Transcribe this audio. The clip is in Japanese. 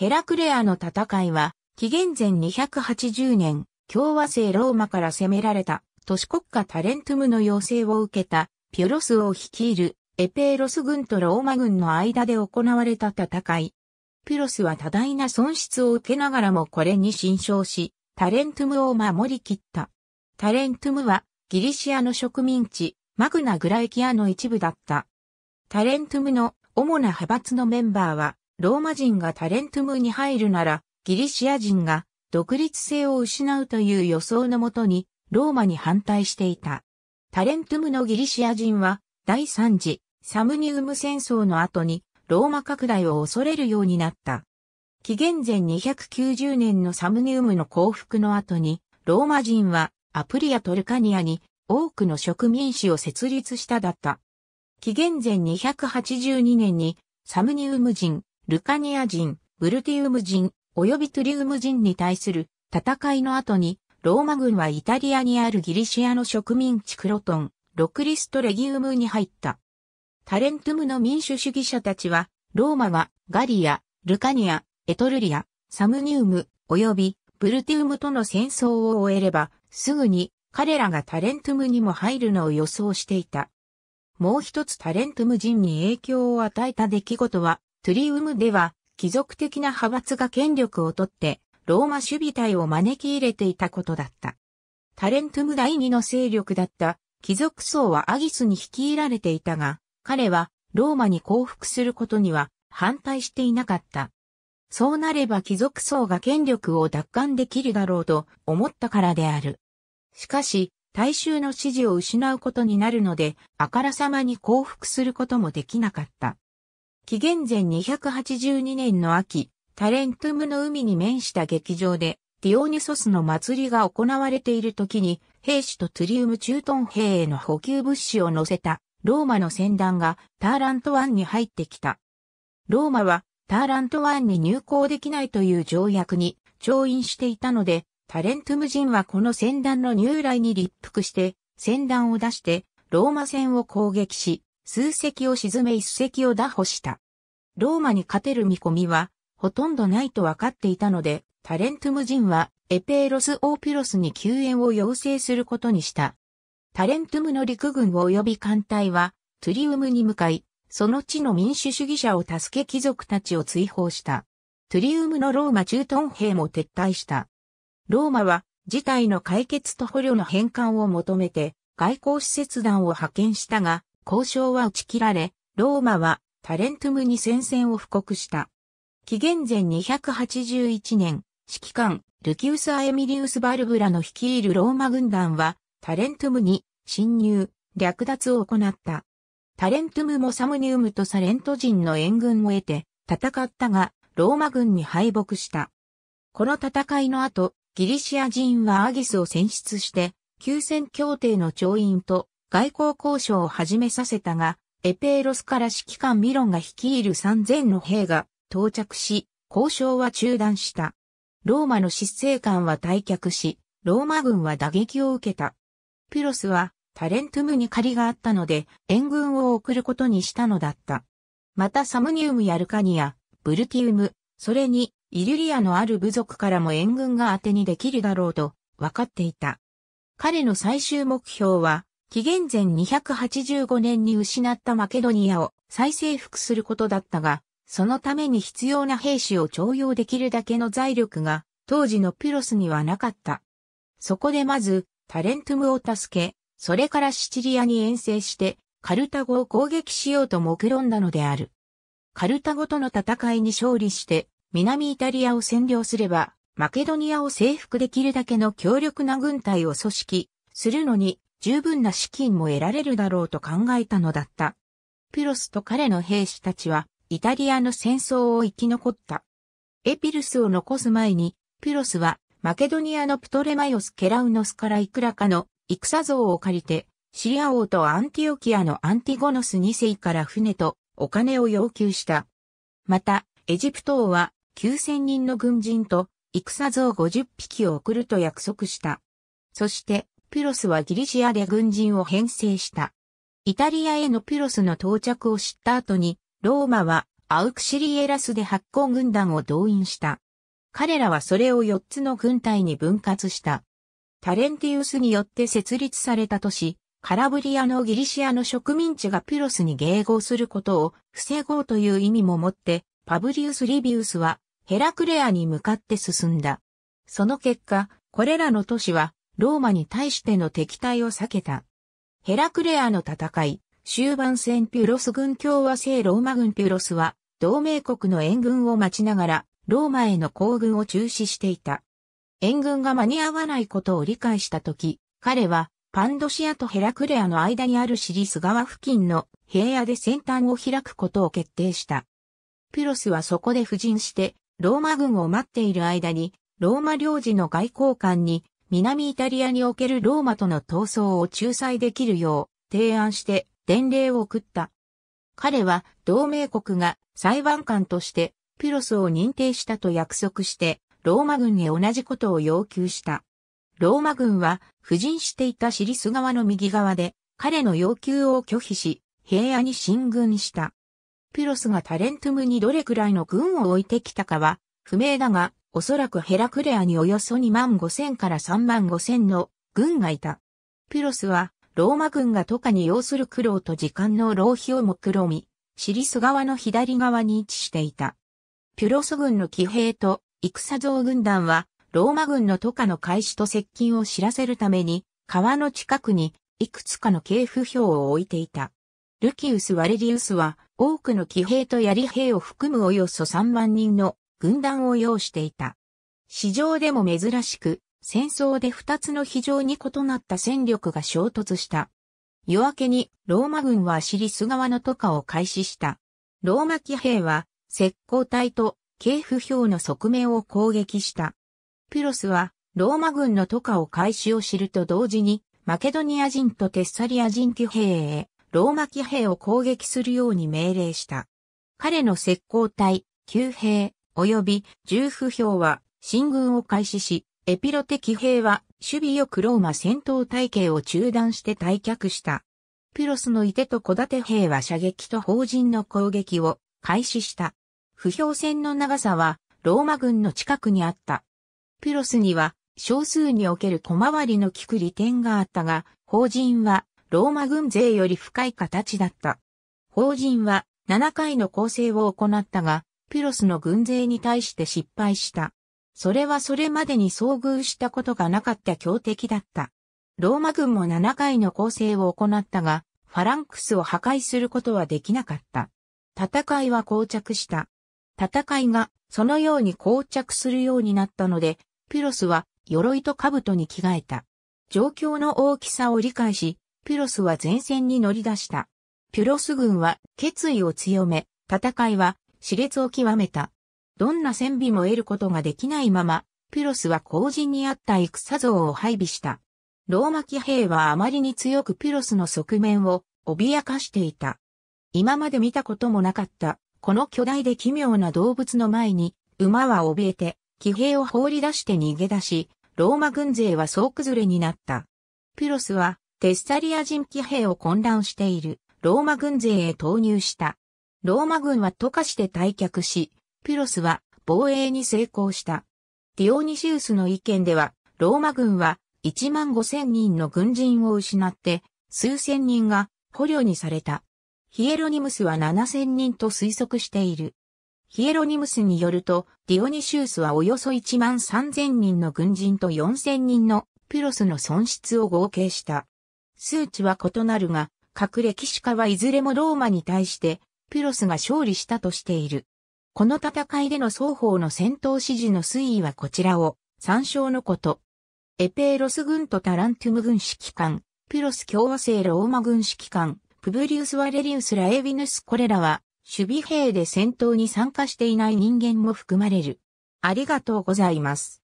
ヘラクレアの戦いは、紀元前280年、共和制ローマから攻められた都市国家タレントムの要請を受けたピュロスを率いるエペーロス軍とローマ軍の間で行われた戦い。ピュロスは多大な損失を受けながらもこれに侵傷し、タレントムを守り切った。タレントムはギリシアの植民地、マグナ・グライキアの一部だった。タレントムの主な派閥のメンバーはローマ人がタレントムに入るなら、ギリシア人が独立性を失うという予想のもとに、ローマに反対していた。タレントムのギリシア人は、第3次サムニウム戦争の後に、ローマ拡大を恐れるようになった。紀元前290年のサムニウムの降伏の後に、ローマ人はアプリア・トルカニアに多くの植民地を設立しただった。紀元前282年にサムニウム人ルカニア人、ブルティウム人、及びトリウム人に対する戦いの後に、ローマ軍はイタリアにあるギリシアの植民地クロトン、ロクリストレギウムに入った。タレントゥムの民主主義者たちは、ローマはガリア、ルカニア、エトルリア、サムニウム、及びブルティウムとの戦争を終えれば、すぐに彼らがタレントゥムにも入るのを予想していた。もう一つタレントゥム人に影響を与えた出来事は、トゥリウムでは、貴族的な派閥が権力を取って、ローマ守備隊を招き入れていたことだった。タレントム第二の勢力だった貴族層はアギスに率いられていたが、彼はローマに降伏することには反対していなかった。そうなれば貴族層が権力を奪還できるだろうと思ったからである。しかし、大衆の支持を失うことになるので、あからさまに降伏することもできなかった。紀元前282年の秋、タレントムの海に面した劇場で、ディオニソスの祭りが行われている時に、兵士とトゥリウム駐屯兵への補給物資を乗せたローマの船団がターラント湾に入ってきた。ローマはターラント湾に入港できないという条約に調印していたので、タレントム人はこの船団の入来に立腹して、船団を出して、ローマ船を攻撃し、数隻を沈め一隻を打破した。ローマに勝てる見込みは、ほとんどないと分かっていたので、タレントム人は、エペーロス・オーピロスに救援を要請することにした。タレントムの陸軍及び艦隊は、トゥリウムに向かい、その地の民主主義者を助け貴族たちを追放した。トゥリウムのローマ駐屯兵も撤退した。ローマは、事態の解決と捕虜の返還を求めて、外交使節団を派遣したが、交渉は打ち切られ、ローマはタレントムに戦線を布告した。紀元前281年、指揮官、ルキウス・アエミリウス・バルブラの率いるローマ軍団は、タレントムに侵入、略奪を行った。タレントムもサムニウムとサレント人の援軍を得て戦ったが、ローマ軍に敗北した。この戦いの後、ギリシア人はアギスを選出して、休戦協定の調印と外交交渉を始めさせたが、エペーロスから指揮官ミロンが率いる3000の兵が到着し、交渉は中断した。ローマの執政官は退却し、ローマ軍は打撃を受けた。ピロスはタレントムに借りがあったので、援軍を送ることにしたのだった。またサムニウムやルカニア、ブルキウム、それにイリュリアのある部族からも援軍が当てにできるだろうと分かっていた。彼の最終目標は紀元前285年に失ったマケドニアを再征服することだったが、そのために必要な兵士を徴用できるだけの財力が当時のピロスにはなかった。そこでまずタレントムを助け、それからシチリアに遠征してカルタゴを攻撃しようと目論んだのである。カルタゴとの戦いに勝利して南イタリアを占領すればマケドニアを征服できるだけの強力な軍隊を組織するのに十分な資金も得られるだろうと考えたのだった。ピロスと彼の兵士たちは、イタリアの戦争を生き残った。エピルスを残す前に、ピロスは、マケドニアのプトレマイオス・ケラウノスからいくらかの戦像を借りて、シリア王とアンティオキアのアンティゴノス2世から船とお金を要求した。また、エジプト王は9000人の軍人と戦像50匹を送ると約束した。そして、ピロスはギリシアで軍人を編成した。イタリアへのピロスの到着を知った後に、ローマはアウクシリエラスで発行軍団を動員した。彼らはそれを4つの軍隊に分割した。タレンティウスによって設立された都市、カラブリアのギリシアの植民地がピロスに迎合することを防ごうという意味も持って、パブリウス・リビウスはヘラクレアに向かって進んだ。その結果、これらの都市はローマに対しての敵対を避けた。ヘラクレアの戦い、終盤戦ピュロス軍共和制ローマ軍ピュロスは、同盟国の援軍を待ちながら、ローマへの行軍を中止していた。援軍が間に合わないことを理解したとき、彼は、パンドシアとヘラクレアの間にあるシリス川付近の平野で先端を開くことを決定した。ピュロスはそこで布陣して、ローマ軍を待っている間に、ローマ領事の外交官に南イタリアにおけるローマとの闘争を仲裁できるよう提案して伝令を送った。彼は同盟国が裁判官としてピロスを認定したと約束してローマ軍に同じことを要求した。ローマ軍は布陣していたシリス側の右側で彼の要求を拒否し平野に進軍した。ピロスがタレントムにどれくらいの軍を置いてきたかは不明だがおそらくヘラクレアにおよそ2万5千から3万5千の軍がいた。ピロスは、ローマ軍が都下に要する苦労と時間の浪費を目論み、シリス側の左側に位置していた。ピュロス軍の騎兵と戦像軍団は、ローマ軍の都下の開始と接近を知らせるために、川の近くにいくつかの系譜表を置いていた。ルキウス・ワレリウスは、多くの騎兵と槍兵を含むおよそ3万人の軍団を要していた。市場でも珍しく、戦争で二つの非常に異なった戦力が衝突した。夜明けにローマ軍はアシリス側の渡河を開始した。ローマ騎兵は石膏隊と警不評の側面を攻撃した。ピロスはローマ軍の渡河を開始を知ると同時にマケドニア人とテッサリア人騎兵へローマ騎兵を攻撃するように命令した。彼の石膏隊、旧兵、及び重不評は進軍を開始し、エピロテ騎兵は守備よくローマ戦闘体系を中断して退却した。ピロスのいてと小立兵は射撃と法人の攻撃を開始した。不評戦の長さはローマ軍の近くにあった。ピロスには少数における小回りの利く利点があったが、法人はローマ軍勢より深い形だった。法人は7回の構成を行ったが、ピロスの軍勢に対して失敗した。それはそれまでに遭遇したことがなかった強敵だった。ローマ軍も7回の攻勢を行ったが、ファランクスを破壊することはできなかった。戦いは膠着した。戦いがそのように膠着するようになったので、ピロスは鎧と兜に着替えた。状況の大きさを理解し、ピロスは前線に乗り出した。ピロス軍は決意を強め、戦いは熾烈を極めた。どんな戦備も得ることができないまま、ピロスは後陣にあった戦像を配備した。ローマ騎兵はあまりに強くピロスの側面を脅かしていた。今まで見たこともなかった、この巨大で奇妙な動物の前に、馬は怯えて、騎兵を放り出して逃げ出し、ローマ軍勢は総崩れになった。ピロスは、テッサリア人騎兵を混乱している、ローマ軍勢へ投入した。ローマ軍は溶かして退却し、ピロスは防衛に成功した。ディオニシウスの意見では、ローマ軍は1万5千人の軍人を失って、数千人が捕虜にされた。ヒエロニムスは7千人と推測している。ヒエロニムスによると、ディオニシウスはおよそ1万3千人の軍人と4千人のピロスの損失を合計した。数値は異なるが、各歴史家はいずれもローマに対してピロスが勝利したとしている。この戦いでの双方の戦闘指示の推移はこちらを参照のこと。エペーロス軍とタラントゥム軍指揮官、ピロス共和制ローマ軍指揮官、プブリウス・ワレリウス・ラエヴィヌスこれらは守備兵で戦闘に参加していない人間も含まれる。ありがとうございます。